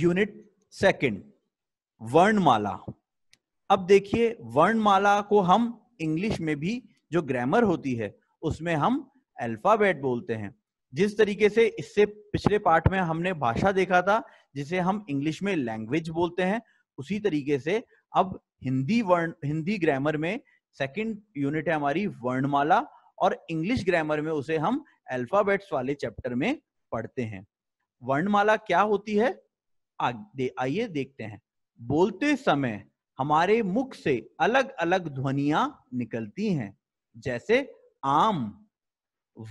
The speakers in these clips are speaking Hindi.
यूनिट सेकंड वर्णमाला अब देखिए वर्णमाला को हम इंग्लिश में भी जो ग्रामर होती है उसमें हम अल्फाबेट बोलते हैं जिस तरीके से इससे पिछले पार्ट में हमने भाषा देखा था जिसे हम इंग्लिश में लैंग्वेज बोलते हैं उसी तरीके से अब हिंदी वर्ण हिंदी ग्रामर में सेकंड यूनिट है हमारी वर्णमाला और इंग्लिश ग्रामर में उसे हम अल्फाबेट्स वाले चैप्टर में पढ़ते हैं वर्णमाला क्या होती है आइए देखते हैं बोलते समय हमारे मुख से अलग अलग ध्वनिया निकलती हैं जैसे आम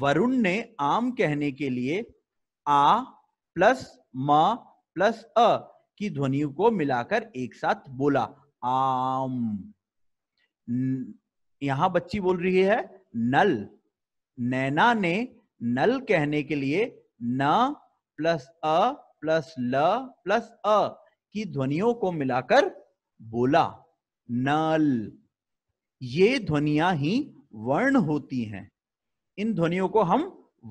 वरुण ने आम कहने के लिए आ प्लस म प्लस अ की ध्वनियों को मिलाकर एक साथ बोला आम यहां बच्ची बोल रही है नल नैना ने नल कहने के लिए न प्लस अ प्लस ल प्लस अ की ध्वनियों को मिलाकर बोला नल ये ध्वनिया ही वर्ण होती हैं इन ध्वनियों को हम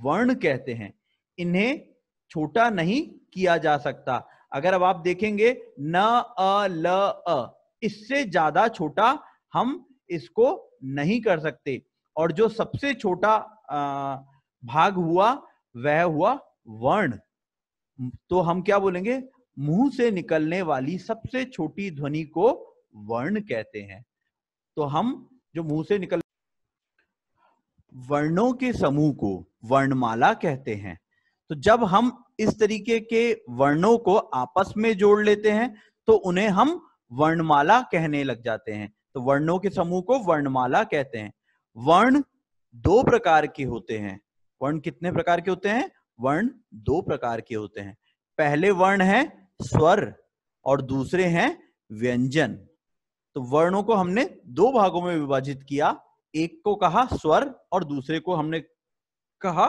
वर्ण कहते हैं इन्हें छोटा नहीं किया जा सकता अगर अब आप देखेंगे न अ ल अ इससे ज्यादा छोटा हम इसको नहीं कर सकते और जो सबसे छोटा भाग हुआ वह हुआ वर्ण तो हम क्या बोलेंगे मुंह से निकलने वाली सबसे छोटी ध्वनि को वर्ण कहते हैं तो हम जो मुंह से निकल वर्णों के समूह को वर्णमाला कहते हैं तो जब हम इस तरीके के वर्णों को आपस में जोड़ लेते हैं तो उन्हें हम वर्णमाला कहने लग जाते हैं तो वर्णों के समूह को वर्णमाला कहते हैं वर्ण दो प्रकार के होते हैं वर्ण कितने प्रकार के होते हैं वर्ण दो प्रकार के होते हैं पहले वर्ण है स्वर और दूसरे हैं व्यंजन तो वर्णों को हमने दो भागों में विभाजित किया एक को कहा स्वर और दूसरे को हमने कहा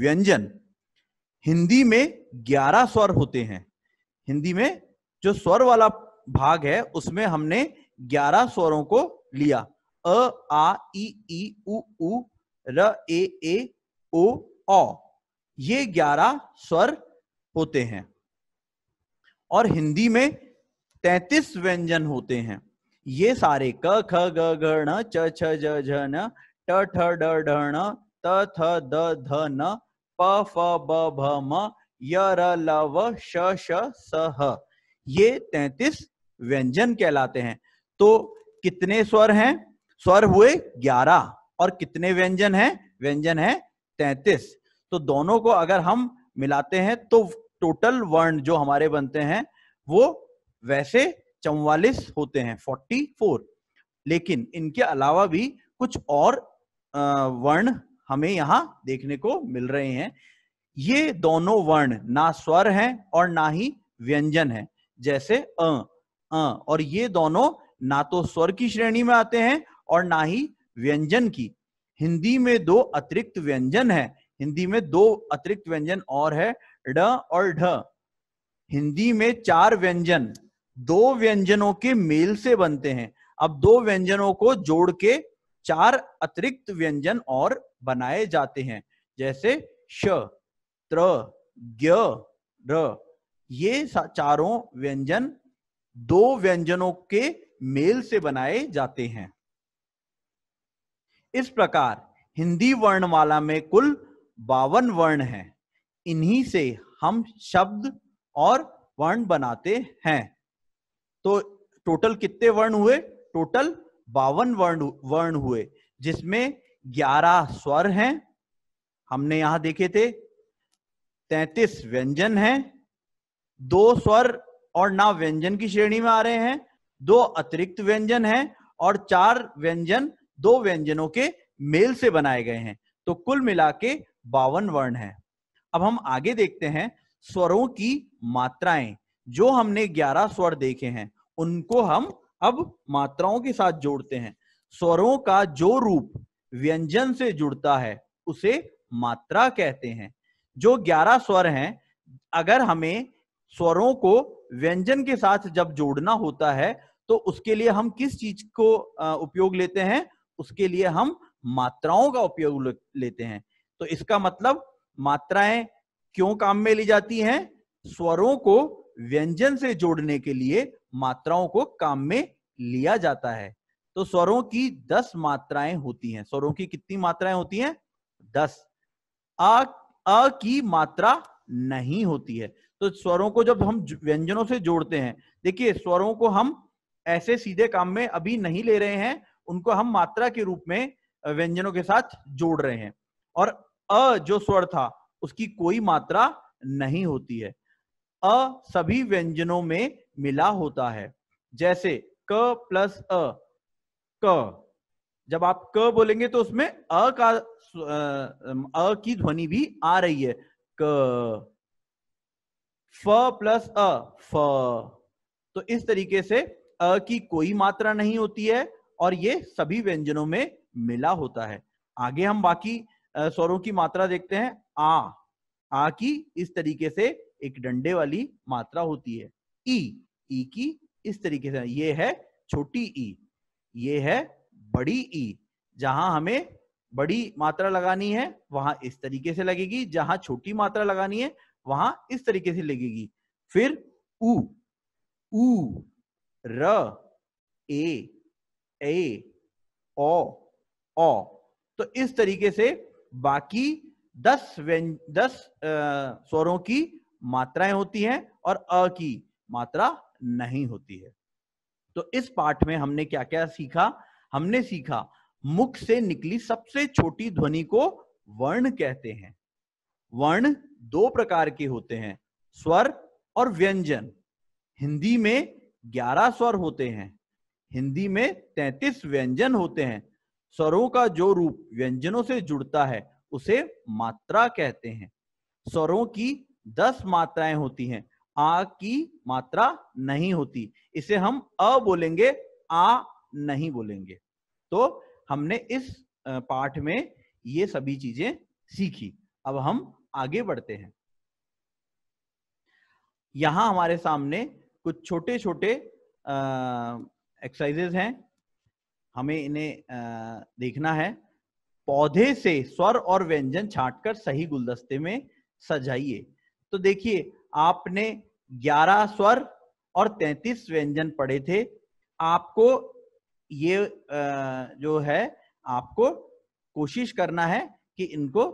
व्यंजन हिंदी में ग्यारह स्वर होते हैं हिंदी में जो स्वर वाला भाग है उसमें हमने ग्यारह स्वरों को लिया अ आ ई ई उ, उ र ए ए ओ ये ग्यारह स्वर होते हैं और हिंदी में तैतीस व्यंजन होते हैं ये सारे क ख ग घ च छ ज झ न ट ठ ड ढ ण त थ द ध न प फ ब भ म य र ल व श श स ह ये तैतीस व्यंजन कहलाते हैं तो कितने स्वर हैं स्वर हुए ग्यारह और कितने व्यंजन हैं व्यंजन है तैतीस तो दोनों को अगर हम मिलाते हैं तो टोटल वर्ण जो हमारे बनते हैं वो वैसे चौवालिस होते हैं फोर्टी फोर लेकिन इनके अलावा भी कुछ और वर्ण हमें यहाँ देखने को मिल रहे हैं ये दोनों वर्ण ना स्वर हैं और ना ही व्यंजन है जैसे अ अ और ये दोनों ना तो स्वर की श्रेणी में आते हैं और ना ही व्यंजन की हिंदी में दो अतिरिक्त व्यंजन है हिंदी में दो अतिरिक्त व्यंजन और है ड और ढ हिंदी में चार व्यंजन दो व्यंजनों के मेल से बनते हैं अब दो व्यंजनों को जोड़ के चार अतिरिक्त व्यंजन और बनाए जाते हैं जैसे श त्र ज्ञ र ये चारों व्यंजन दो व्यंजनों के मेल से बनाए जाते हैं इस प्रकार हिंदी वर्णमाला में कुल बावन वर्ण हैं इन्हीं से हम शब्द और वर्ण बनाते हैं तो टोटल कितने वर्ण हुए टोटल बावन वर्ण वर्ण हुए जिसमें ग्यारह स्वर हैं हमने यहां देखे थे तैतीस व्यंजन हैं दो स्वर और ना व्यंजन की श्रेणी में आ रहे हैं दो अतिरिक्त व्यंजन हैं और चार व्यंजन दो व्यंजनों के मेल से बनाए गए हैं तो कुल मिला के बावन वर्ण है अब हम आगे देखते हैं स्वरों की मात्राएं जो हमने 11 स्वर देखे हैं उनको हम अब मात्राओं के साथ जोड़ते हैं स्वरों का जो रूप व्यंजन से जुड़ता है उसे मात्रा कहते हैं जो 11 स्वर हैं अगर हमें स्वरों को व्यंजन के साथ जब जोड़ना होता है तो उसके लिए हम किस चीज को उपयोग लेते हैं उसके लिए हम मात्राओं का उपयोग लेते हैं तो इसका मतलब मात्राएं क्यों काम में ली जाती हैं स्वरों को व्यंजन से जोड़ने के लिए मात्राओं को काम में लिया जाता है तो स्वरों की दस मात्राएं होती हैं स्वरों की कितनी मात्राएं होती हैं दस अ अ की मात्रा नहीं होती है तो स्वरों को जब हम व्यंजनों से जोड़ते हैं देखिए स्वरों को हम ऐसे सीधे काम में अभी नहीं ले रहे हैं उनको हम मात्रा के रूप में व्यंजनों के साथ जोड़ रहे हैं और अ जो स्वर था उसकी कोई मात्रा नहीं होती है अ सभी व्यंजनों में मिला होता है जैसे क प्लस अ क जब आप क बोलेंगे तो उसमें अ का अ की ध्वनि भी आ रही है क फ प्लस अ फ तो इस तरीके से अ की कोई मात्रा नहीं होती है और ये सभी व्यंजनों में मिला होता है आगे हम बाकी स्वरों की मात्रा देखते हैं आ आ की इस तरीके से एक डंडे वाली मात्रा होती है ई ई की इस तरीके से ये है छोटी ई ये है बड़ी ई जहां हमें बड़ी मात्रा लगानी है वहां इस तरीके से लगेगी जहां छोटी मात्रा लगानी है वहां इस तरीके से लगेगी फिर उ उ र ए ए ओ ओ तो इस तरीके से बाकी दस व्यंज दस स्वरों की मात्राएं होती हैं और अ की मात्रा नहीं होती है तो इस पाठ में हमने क्या क्या सीखा हमने सीखा मुख से निकली सबसे छोटी ध्वनि को वर्ण कहते हैं वर्ण दो प्रकार के होते हैं स्वर और व्यंजन हिंदी में 11 स्वर होते हैं हिंदी में 33 व्यंजन होते हैं स्वरों का जो रूप व्यंजनों से जुड़ता है उसे मात्रा कहते हैं स्वरों की दस मात्राएं होती हैं आ की मात्रा नहीं होती इसे हम अ बोलेंगे आ नहीं बोलेंगे तो हमने इस पाठ में ये सभी चीजें सीखी अब हम आगे बढ़ते हैं यहां हमारे सामने कुछ छोटे छोटे एक्सरसाइजेज हैं हमें इन्हें देखना है पौधे से स्वर और व्यंजन छांटकर सही गुलदस्ते में सजाइए तो देखिए आपने 11 स्वर और 33 व्यंजन पढ़े थे आपको ये जो है आपको कोशिश करना है कि इनको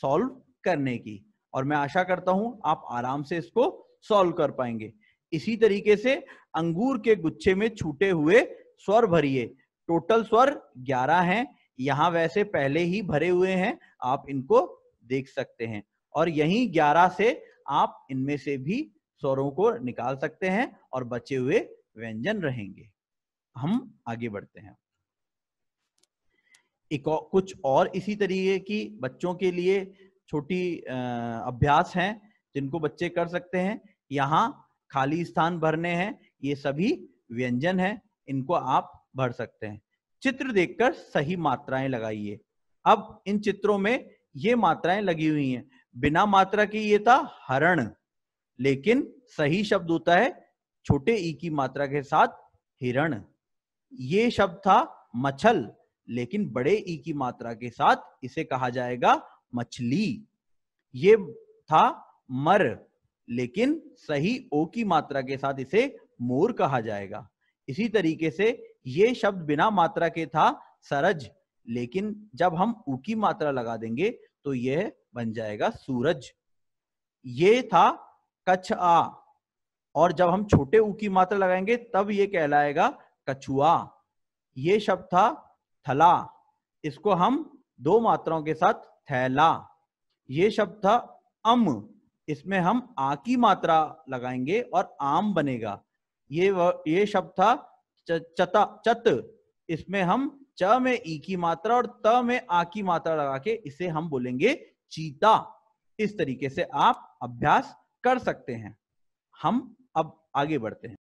सॉल्व करने की और मैं आशा करता हूं आप आराम से इसको सॉल्व कर पाएंगे इसी तरीके से अंगूर के गुच्छे में छूटे हुए स्वर भरिए टोटल स्वर ग्यारह हैं यहाँ वैसे पहले ही भरे हुए हैं आप इनको देख सकते हैं और यही ग्यारह से आप इनमें से भी स्वरों को निकाल सकते हैं और बचे हुए व्यंजन रहेंगे हम आगे बढ़ते हैं एक और, कुछ और इसी तरीके की बच्चों के लिए छोटी अभ्यास हैं जिनको बच्चे कर सकते हैं यहाँ खाली स्थान भरने हैं ये सभी व्यंजन हैं इनको आप भर सकते हैं चित्र देखकर सही मात्राएं लगाइए अब इन चित्रों में ये मात्राएं लगी हुई हैं बिना मात्रा के ये था हरण लेकिन सही शब्द होता है छोटे ई की मात्रा के साथ हिरण ये शब्द था मछल लेकिन बड़े ई की मात्रा के साथ इसे कहा जाएगा मछली ये था मर लेकिन सही ओ की मात्रा के साथ इसे मोर कहा जाएगा इसी तरीके से ये शब्द बिना मात्रा के था सरज लेकिन जब हम उ की मात्रा लगा देंगे तो यह बन जाएगा सूरज ये था कछ आ और जब हम छोटे ऊ की मात्रा लगाएंगे तब ये कहलाएगा कछुआ ये शब्द था थला इसको हम दो मात्राओं के साथ थैला ये शब्द था अम इसमें हम आ की मात्रा लगाएंगे और आम बनेगा ये ये शब्द था चता चत इसमें हम च में ई की मात्रा और त में आ की मात्रा लगा के इसे हम बोलेंगे चीता इस तरीके से आप अभ्यास कर सकते हैं हम अब आगे बढ़ते हैं